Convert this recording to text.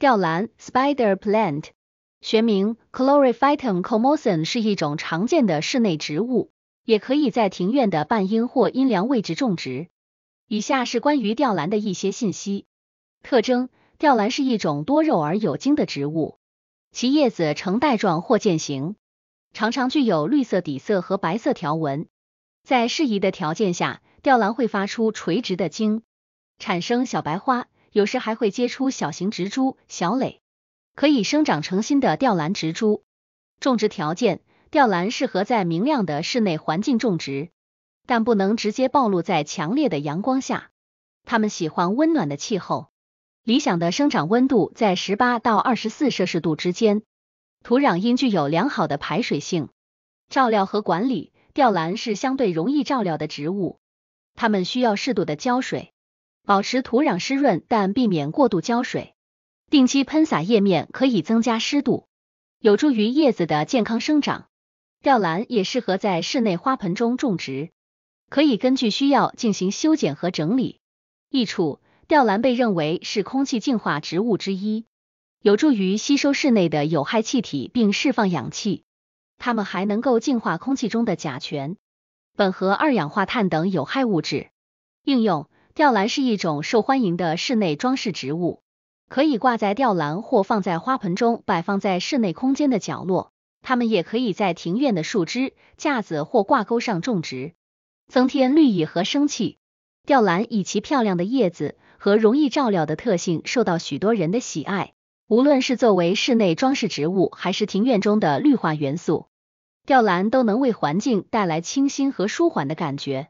吊兰 （Spider Plant），学名 Chlorophytum comosum，是一种常见的室内植物，也可以在庭院的半阴或阴凉位置种植。以下是关于吊兰的一些信息。特征：吊兰是一种多肉而有茎的植物，其叶子呈带状或剑形，常常具有绿色底色和白色条纹。在适宜的条件下，吊兰会发出垂直的茎，产生小白花。有时还会结出小型植株、小蕾，可以生长成新的吊兰植株。种植条件：吊兰适合在明亮的室内环境种植，但不能直接暴露在强烈的阳光下。它们喜欢温暖的气候，理想的生长温度在十八到二十四摄氏度之间。土壤应具有良好的排水性。照料和管理：吊兰是相对容易照料的植物，它们需要适度的浇水。保持土壤湿润，但避免过度浇水。定期喷洒叶面可以增加湿度，有助于叶子的健康生长。吊兰也适合在室内花盆中种植，可以根据需要进行修剪和整理。益处：吊兰被认为是空气净化植物之一，有助于吸收室内的有害气体并释放氧气。它们还能够净化空气中的甲醛、苯和二氧化碳等有害物质。应用。吊兰是一种受欢迎的室内装饰植物，可以挂在吊篮或放在花盆中，摆放在室内空间的角落。它们也可以在庭院的树枝、架子或挂钩上种植，增添绿意和生气。吊兰以其漂亮的叶子和容易照料的特性受到许多人的喜爱。无论是作为室内装饰植物，还是庭院中的绿化元素，吊兰都能为环境带来清新和舒缓的感觉。